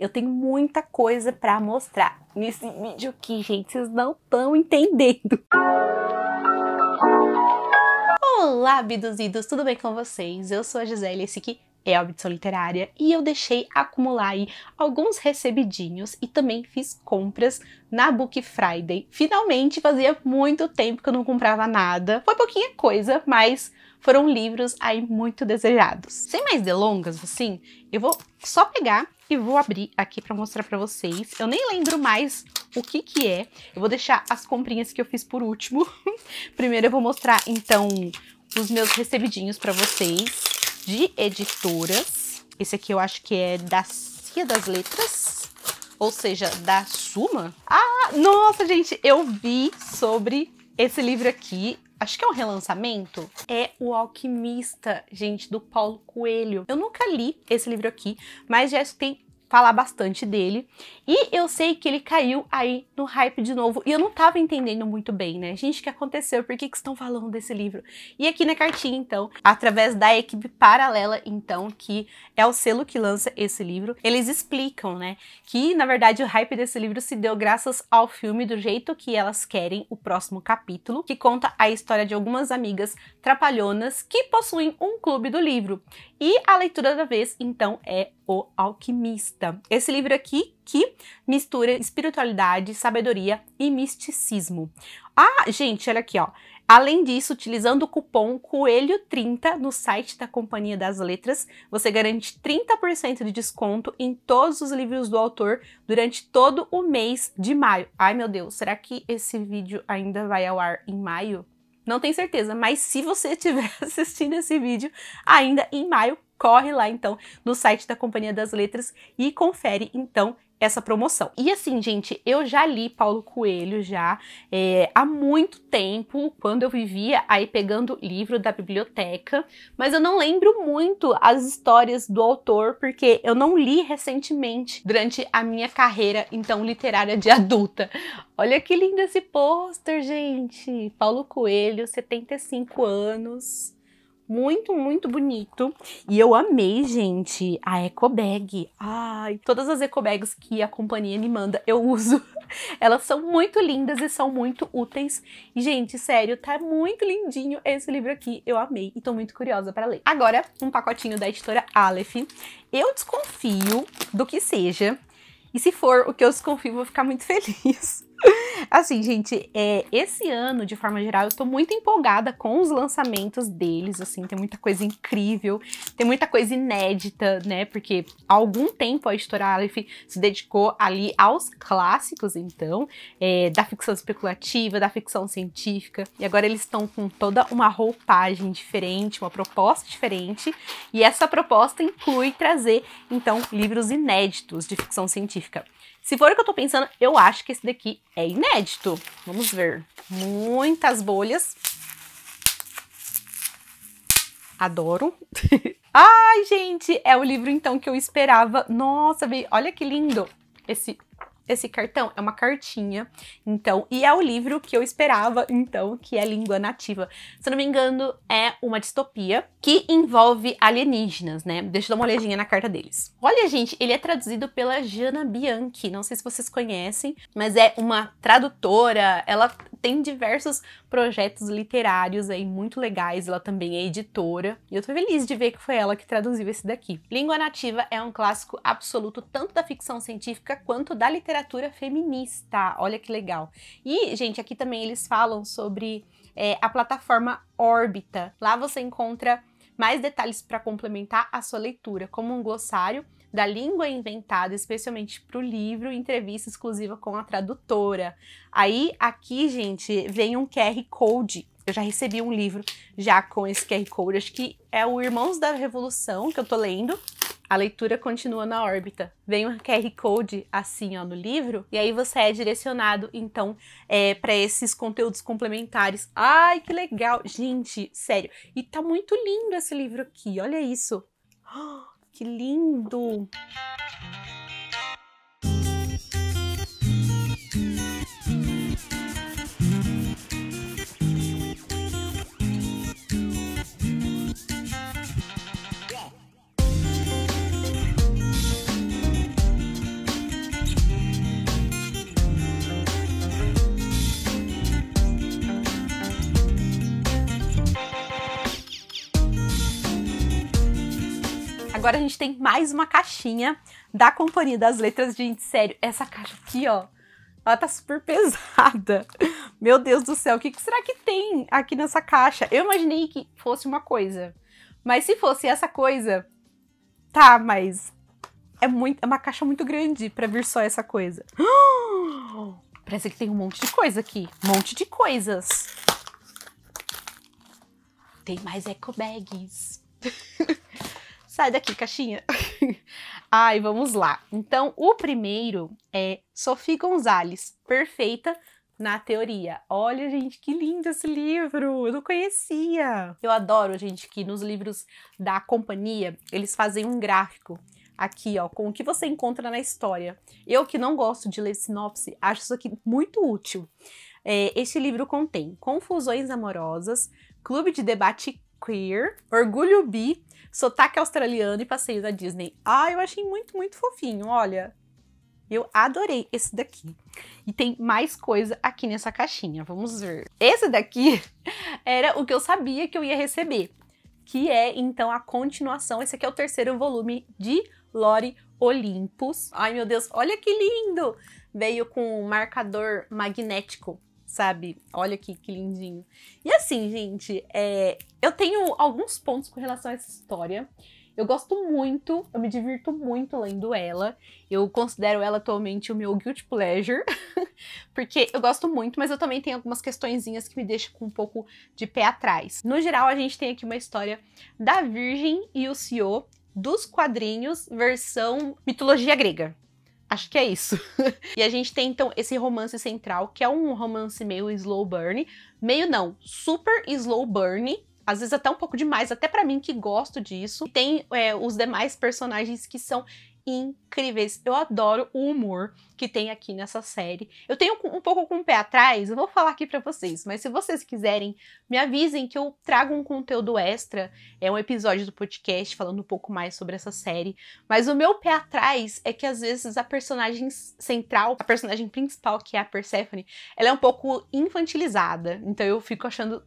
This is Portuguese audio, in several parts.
Eu tenho muita coisa para mostrar nesse vídeo aqui, gente. Vocês não estão entendendo. Olá, abduzidos! Tudo bem com vocês? Eu sou a Gisele, esse aqui é a Obdição Literária e eu deixei acumular aí alguns recebidinhos e também fiz compras na Book Friday. Finalmente, fazia muito tempo que eu não comprava nada. Foi pouquinha coisa, mas foram livros aí muito desejados. Sem mais delongas, assim, eu vou só pegar e vou abrir aqui para mostrar para vocês. Eu nem lembro mais o que que é. Eu vou deixar as comprinhas que eu fiz por último. Primeiro eu vou mostrar, então, os meus recebidinhos para vocês de editoras. Esse aqui eu acho que é da Cia das Letras, ou seja, da Suma. Ah, nossa, gente, eu vi sobre esse livro aqui acho que é um relançamento, é O Alquimista, gente, do Paulo Coelho. Eu nunca li esse livro aqui, mas já escutei falar bastante dele. E eu sei que ele caiu aí no hype de novo. E eu não tava entendendo muito bem, né? Gente, o que aconteceu? Por que, que estão falando desse livro? E aqui na cartinha, então, através da equipe paralela, então, que é o selo que lança esse livro, eles explicam, né? Que na verdade o hype desse livro se deu graças ao filme Do Jeito Que Elas Querem, o próximo capítulo, que conta a história de algumas amigas trapalhonas que possuem um clube do livro. E a leitura da vez, então, é O Alquimista espírita. Esse livro aqui que mistura espiritualidade, sabedoria e misticismo. Ah, gente, olha aqui, ó. Além disso, utilizando o cupom Coelho30 no site da Companhia das Letras, você garante 30% de desconto em todos os livros do autor durante todo o mês de maio. Ai meu Deus, será que esse vídeo ainda vai ao ar em maio? Não tenho certeza, mas se você estiver assistindo esse vídeo ainda em maio, corre lá então no site da Companhia das Letras e confere então essa promoção. E assim, gente, eu já li Paulo Coelho já é, há muito tempo, quando eu vivia aí pegando livro da biblioteca, mas eu não lembro muito as histórias do autor, porque eu não li recentemente durante a minha carreira, então, literária de adulta. Olha que lindo esse pôster, gente! Paulo Coelho, 75 anos muito, muito bonito. E eu amei, gente, a eco bag. Ai, todas as eco bags que a companhia me manda, eu uso. Elas são muito lindas e são muito úteis. E, gente, sério, tá muito lindinho esse livro aqui. Eu amei e tô muito curiosa para ler. Agora, um pacotinho da editora Aleph. Eu desconfio do que seja. E se for o que eu desconfio, vou ficar muito feliz. Assim, gente, é, esse ano, de forma geral, eu estou muito empolgada com os lançamentos deles, assim, tem muita coisa incrível, tem muita coisa inédita, né? Porque há algum tempo a editora Aleph se dedicou ali aos clássicos, então, é, da ficção especulativa, da ficção científica, e agora eles estão com toda uma roupagem diferente, uma proposta diferente, e essa proposta inclui trazer, então, livros inéditos de ficção científica. Se for o que eu tô pensando, eu acho que esse daqui é inédito. Vamos ver. Muitas bolhas. Adoro. Ai, gente, é o livro então que eu esperava. Nossa, vi. olha que lindo esse esse cartão é uma cartinha, então, e é o livro que eu esperava, então, que é Língua Nativa. Se não me engano, é uma distopia que envolve alienígenas, né? Deixa eu dar uma olhadinha na carta deles. Olha, gente, ele é traduzido pela Jana Bianchi, não sei se vocês conhecem, mas é uma tradutora, ela tem diversos projetos literários aí muito legais, ela também é editora, e eu tô feliz de ver que foi ela que traduziu esse daqui. Língua Nativa é um clássico absoluto tanto da ficção científica quanto da literatura literatura feminista. Olha que legal. E, gente, aqui também eles falam sobre é, a plataforma Órbita. Lá você encontra mais detalhes para complementar a sua leitura, como um glossário da língua inventada, especialmente para o livro, entrevista exclusiva com a tradutora. Aí, aqui, gente, vem um QR Code. Eu já recebi um livro já com esse QR Code, acho que é o Irmãos da Revolução, que eu tô lendo. A leitura continua na órbita. Vem um QR Code assim ó, no livro, e aí você é direcionado então é, para esses conteúdos complementares. Ai, que legal! Gente, sério. E tá muito lindo esse livro aqui, olha isso. Oh, que lindo! Agora a gente tem mais uma caixinha da Companhia das Letras. Gente, sério, essa caixa aqui, ó, ela tá super pesada. Meu Deus do céu, o que, que será que tem aqui nessa caixa? Eu imaginei que fosse uma coisa. Mas se fosse essa coisa, tá, mas é, muito, é uma caixa muito grande para vir só essa coisa. Parece que tem um monte de coisa aqui. Um monte de coisas. Tem mais eco bags. Sai daqui, caixinha. Ai, vamos lá. Então, o primeiro é Sophie Gonzalez, perfeita na teoria. Olha, gente, que lindo esse livro! Eu não conhecia. Eu adoro, gente, que nos livros da companhia eles fazem um gráfico aqui, ó, com o que você encontra na história. Eu que não gosto de ler sinopse, acho isso aqui muito útil. É, este livro contém confusões amorosas, clube de debate Queer, Orgulho Bi, Sotaque Australiano e Passeio da Disney. Ah, eu achei muito, muito fofinho, olha. Eu adorei esse daqui. E tem mais coisa aqui nessa caixinha, vamos ver. Esse daqui era o que eu sabia que eu ia receber, que é então a continuação, esse aqui é o terceiro volume de Lore Olympus. Ai meu Deus, olha que lindo! Veio com um marcador magnético sabe? Olha aqui que lindinho. E assim, gente, é, eu tenho alguns pontos com relação a essa história. Eu gosto muito, eu me divirto muito lendo ela. Eu considero ela atualmente o meu guilty pleasure, porque eu gosto muito, mas eu também tenho algumas questõezinhas que me deixam com um pouco de pé atrás. No geral, a gente tem aqui uma história da Virgem e o CEO dos quadrinhos versão mitologia grega. Acho que é isso. e a gente tem então esse romance central, que é um romance meio slow burn, meio não, super slow burn, às vezes até um pouco demais, até para mim que gosto disso. tem é, os demais personagens que são incríveis. Eu adoro o humor que tem aqui nessa série. Eu tenho um pouco com o pé atrás, eu vou falar aqui para vocês, mas se vocês quiserem, me avisem que eu trago um conteúdo extra, é um episódio do podcast falando um pouco mais sobre essa série. Mas o meu pé atrás é que às vezes a personagem central, a personagem principal, que é a Persephone, ela é um pouco infantilizada. Então eu fico achando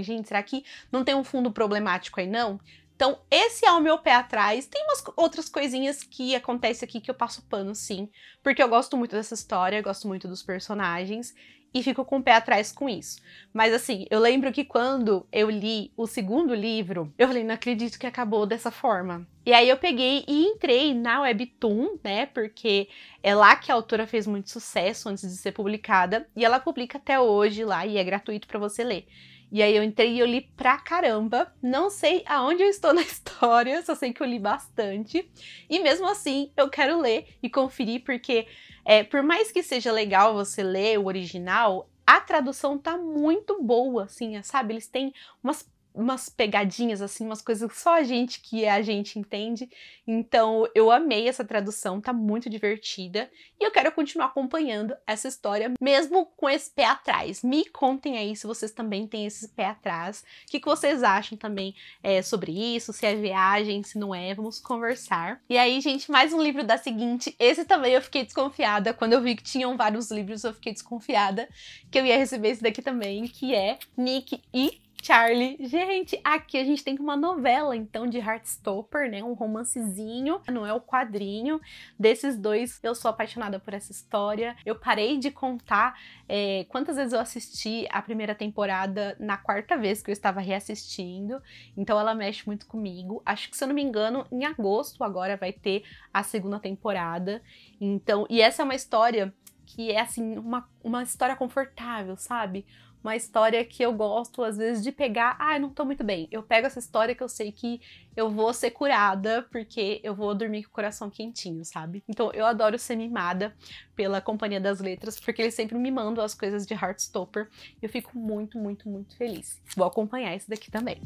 gente, será que não tem um fundo problemático aí não? Então, esse é o meu pé atrás. Tem umas outras coisinhas que acontece aqui que eu passo pano, sim, porque eu gosto muito dessa história, gosto muito dos personagens e fico com o pé atrás com isso. Mas assim, eu lembro que quando eu li o segundo livro, eu falei, não acredito que acabou dessa forma. E aí eu peguei e entrei na Webtoon, né? Porque é lá que a autora fez muito sucesso antes de ser publicada, e ela publica até hoje lá e é gratuito para você ler. E aí eu entrei e eu li pra caramba. Não sei aonde eu estou na história, só sei que eu li bastante. E mesmo assim, eu quero ler e conferir, porque é, por mais que seja legal você ler o original, a tradução tá muito boa, assim, sabe? Eles têm umas umas pegadinhas, assim, umas coisas que só a gente que é a gente entende. Então eu amei essa tradução, tá muito divertida. E eu quero continuar acompanhando essa história, mesmo com esse pé atrás. Me contem aí se vocês também têm esse pé atrás. O que, que vocês acham também é, sobre isso, se é viagem, se não é, vamos conversar. E aí, gente, mais um livro da seguinte. Esse também eu fiquei desconfiada. Quando eu vi que tinham vários livros, eu fiquei desconfiada que eu ia receber esse daqui também, que é Nick e Charlie. Gente, aqui a gente tem uma novela, então, de Heartstopper, né? Um romancezinho, não é o quadrinho. Desses dois, eu sou apaixonada por essa história. Eu parei de contar é, quantas vezes eu assisti a primeira temporada na quarta vez que eu estava reassistindo. Então, ela mexe muito comigo. Acho que, se eu não me engano, em agosto agora vai ter a segunda temporada. Então, e essa é uma história que é, assim, uma, uma história confortável, sabe? uma história que eu gosto, às vezes, de pegar. Ah, eu não tô muito bem. Eu pego essa história que eu sei que eu vou ser curada, porque eu vou dormir com o coração quentinho, sabe? Então eu adoro ser mimada pela Companhia das Letras, porque eles sempre me mandam as coisas de Heartstopper. Eu fico muito, muito, muito feliz. Vou acompanhar isso daqui também.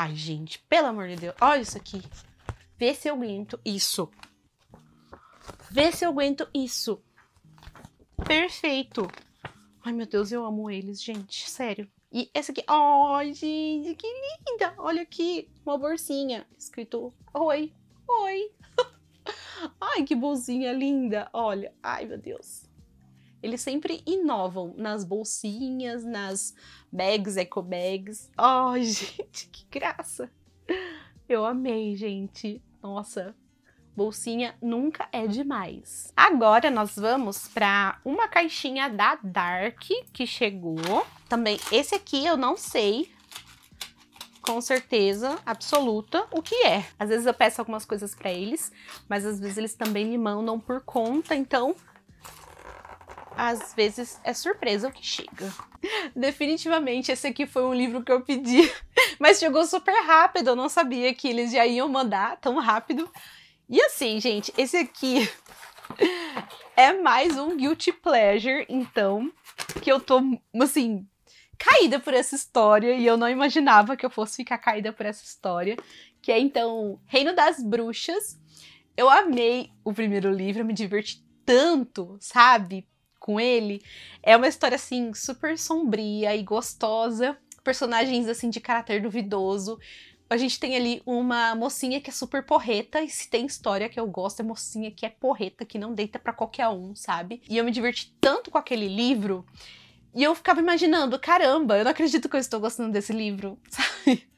Ai, gente, pelo amor de Deus. Olha isso aqui. Vê se eu aguento isso. Vê se eu aguento isso. Perfeito. Ai, meu Deus, eu amo eles, gente. Sério. E essa aqui. Ai, gente, que linda. Olha aqui, uma bolsinha. Escrito Oi. Oi. Ai, que bolsinha linda. Olha. Ai, meu Deus. Eles sempre inovam nas bolsinhas, nas bags, eco bags. Oh, gente, que graça! Eu amei, gente. Nossa, bolsinha nunca é demais. Agora nós vamos para uma caixinha da Dark que chegou. Também esse aqui eu não sei com certeza absoluta o que é. Às vezes eu peço algumas coisas para eles, mas às vezes eles também me mandam por conta, então às vezes é surpresa o que chega. Definitivamente, esse aqui foi um livro que eu pedi, mas chegou super rápido, eu não sabia que eles já iam mandar tão rápido. E assim, gente, esse aqui é mais um guilty pleasure, então, que eu tô, assim, caída por essa história e eu não imaginava que eu fosse ficar caída por essa história, que é então Reino das Bruxas. Eu amei o primeiro livro, me diverti tanto, sabe? com ele. É uma história assim super sombria e gostosa, personagens assim de caráter duvidoso. A gente tem ali uma mocinha que é super porreta, e se tem história que eu gosto, é mocinha que é porreta, que não deita para qualquer um, sabe? E eu me diverti tanto com aquele livro, e eu ficava imaginando, caramba, eu não acredito que eu estou gostando desse livro, sabe?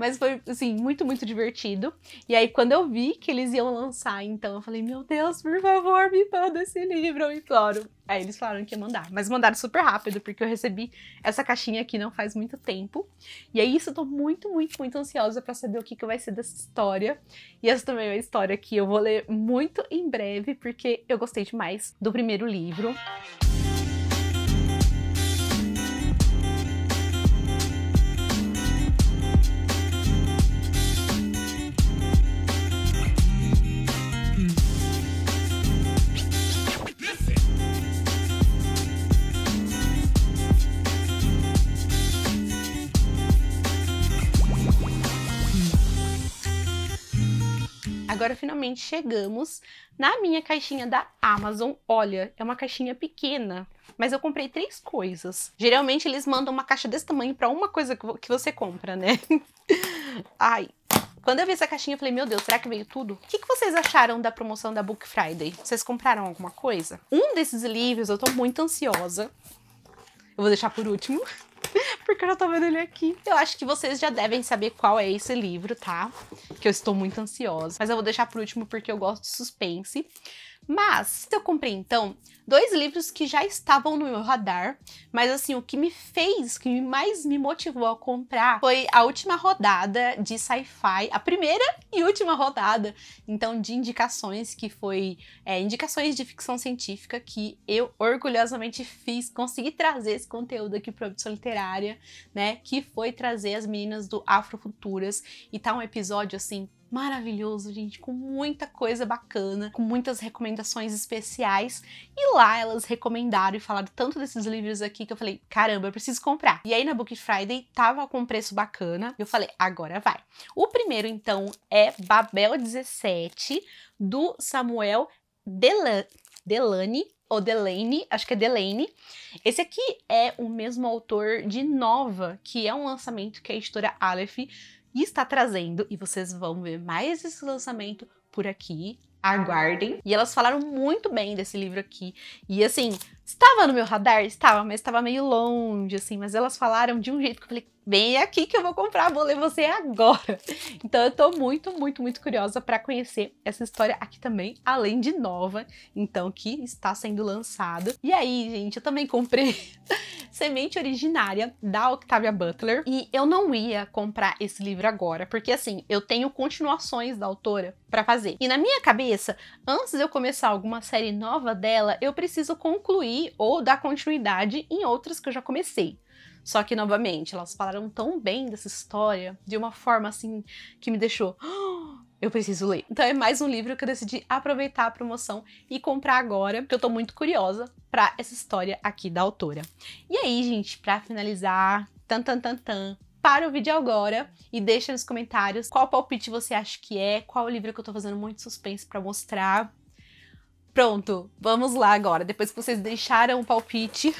Mas foi, assim, muito, muito divertido. E aí, quando eu vi que eles iam lançar, então, eu falei, meu Deus, por favor, me manda esse livro, eu imploro. Aí eles falaram que ia mandar, mas mandaram super rápido, porque eu recebi essa caixinha aqui não faz muito tempo. E é isso, eu tô muito, muito, muito ansiosa para saber o que, que vai ser dessa história. E essa também é uma história que eu vou ler muito em breve, porque eu gostei demais do primeiro livro. Música agora finalmente chegamos na minha caixinha da Amazon. Olha, é uma caixinha pequena, mas eu comprei três coisas. Geralmente eles mandam uma caixa desse tamanho para uma coisa que você compra, né? Ai, quando eu vi essa caixinha, eu falei, meu Deus, será que veio tudo? O que, que, vocês acharam da promoção da Book Friday? Vocês compraram alguma coisa? Um desses livros eu tô muito ansiosa. Eu vou deixar por último porque eu já tô vendo ele aqui. Eu acho que vocês já devem saber qual é esse livro, tá? Que eu estou muito ansiosa. Mas eu vou deixar por último porque eu gosto de suspense. Mas eu comprei então dois livros que já estavam no meu radar, mas assim, o que me fez, o que mais me motivou a comprar foi a última rodada de sci-fi, a primeira e última rodada, então, de indicações, que foi é, indicações de ficção científica que eu orgulhosamente fiz, consegui trazer esse conteúdo aqui para a produção literária, né? Que foi trazer as meninas do Afrofuturas e tá um episódio assim maravilhoso, gente, com muita coisa bacana, com muitas recomendações especiais. E lá elas recomendaram e falaram tanto desses livros aqui que eu falei, caramba, eu preciso comprar. E aí na Book Friday tava com um preço bacana. Eu falei, agora vai. O primeiro então é Babel 17 do Samuel Delan Delane ou Delaney, acho que é Delaney. Esse aqui é o mesmo autor de Nova, que é um lançamento que a editora Aleph e está trazendo, e vocês vão ver mais esse lançamento por aqui. Aguardem. E elas falaram muito bem desse livro aqui. E assim, estava no meu radar? Estava, mas estava meio longe, assim. Mas elas falaram de um jeito que eu falei: vem aqui que eu vou comprar, vou ler você agora. Então eu tô muito, muito, muito curiosa para conhecer essa história aqui também, além de nova, então que está sendo lançado. E aí, gente, eu também comprei Semente Originária, da Octavia Butler. E eu não ia comprar esse livro agora, porque assim, eu tenho continuações da autora para fazer. E na minha cabeça, antes de eu começar alguma série nova dela, eu preciso concluir ou dar continuidade em outras que eu já comecei. Só que, novamente, elas falaram tão bem dessa história, de uma forma assim, que me deixou. Ah, eu preciso ler. Então é mais um livro que eu decidi aproveitar a promoção e comprar agora, porque eu tô muito curiosa para essa história aqui da autora. E aí, gente, para finalizar, tan tan tan tan, para o vídeo agora e deixa nos comentários qual palpite você acha que é, qual livro que eu tô fazendo muito suspense para mostrar. Pronto, vamos lá agora, depois que vocês deixaram o palpite.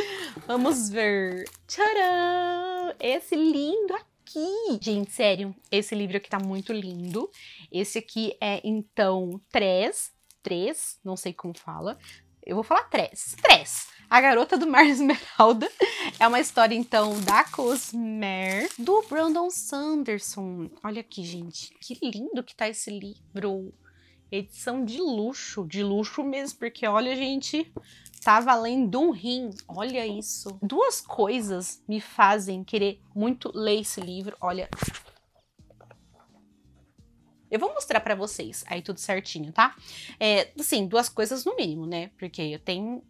vamos ver. Tcharam! Esse lindo aqui aqui. Gente, sério, esse livro aqui tá muito lindo. Esse aqui é, então, Três. Três, não sei como fala. Eu vou falar Três. Três. A Garota do Mar Esmeralda é uma história, então, da Cosmer, do Brandon Sanderson. Olha aqui, gente, que lindo que tá esse livro. Edição de luxo, de luxo mesmo, porque olha, gente, está valendo um rim. Olha isso. Duas coisas me fazem querer muito ler esse livro. Olha. Eu vou mostrar para vocês aí tudo certinho, tá? É, assim, duas coisas no mínimo, né? Porque eu tenho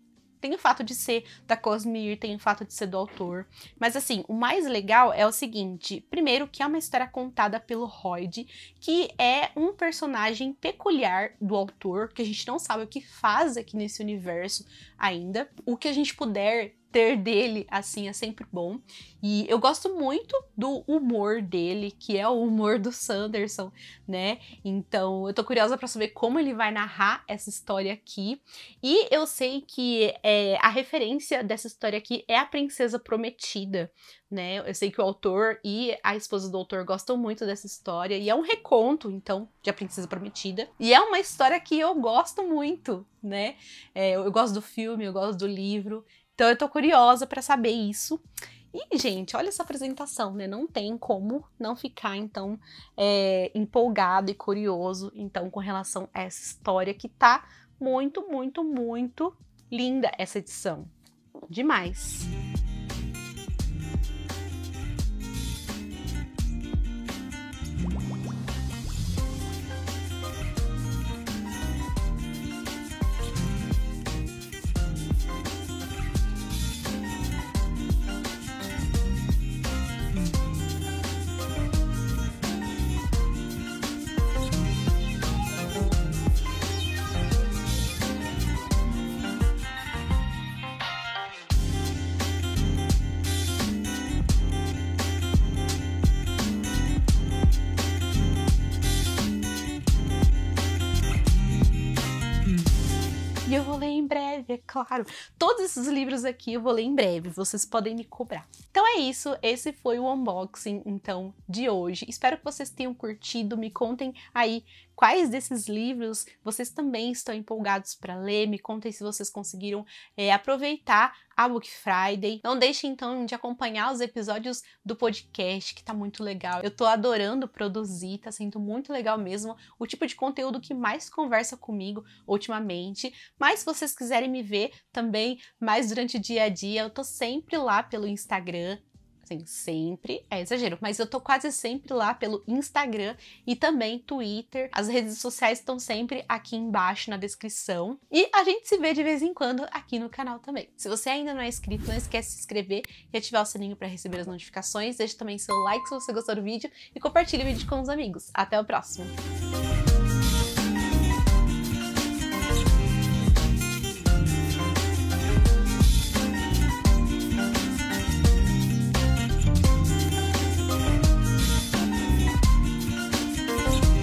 tem o fato de ser da Cosmere, tem o fato de ser do autor. Mas assim, o mais legal é o seguinte: primeiro, que é uma história contada pelo Royd, que é um personagem peculiar do autor, que a gente não sabe o que faz aqui nesse universo ainda. O que a gente puder ter dele assim é sempre bom. E eu gosto muito do humor dele, que é o humor do Sanderson, né? Então eu tô curiosa para saber como ele vai narrar essa história aqui. E eu sei que é, a referência dessa história aqui é a Princesa Prometida, né? Eu sei que o autor e a esposa do autor gostam muito dessa história e é um reconto, então, de A Princesa Prometida. E é uma história que eu gosto muito, né? É, eu, eu gosto do filme, eu gosto do livro. Então eu tô curiosa para saber isso. E, gente, olha essa apresentação, né? Não tem como não ficar, então, é, empolgado e curioso, então, com relação a essa história que tá muito, muito, muito linda essa edição. Demais! vou ler em breve, é claro. Todos esses livros aqui eu vou ler em breve, vocês podem me cobrar. Então é isso, esse foi o unboxing então de hoje. Espero que vocês tenham curtido, me contem aí Quais desses livros vocês também estão empolgados para ler? Me contem se vocês conseguiram é, aproveitar a Book Friday. Não deixem então de acompanhar os episódios do podcast, que tá muito legal. Eu tô adorando produzir, tá sendo muito legal mesmo. O tipo de conteúdo que mais conversa comigo ultimamente. Mas se vocês quiserem me ver também mais durante o dia a dia, eu tô sempre lá pelo Instagram, Assim, sempre é exagero, mas eu tô quase sempre lá pelo Instagram e também Twitter. As redes sociais estão sempre aqui embaixo na descrição. E a gente se vê de vez em quando aqui no canal também. Se você ainda não é inscrito, não esquece de se inscrever e ativar o sininho para receber as notificações. Deixe também seu like se você gostou do vídeo e compartilhe o vídeo com os amigos. Até o próximo!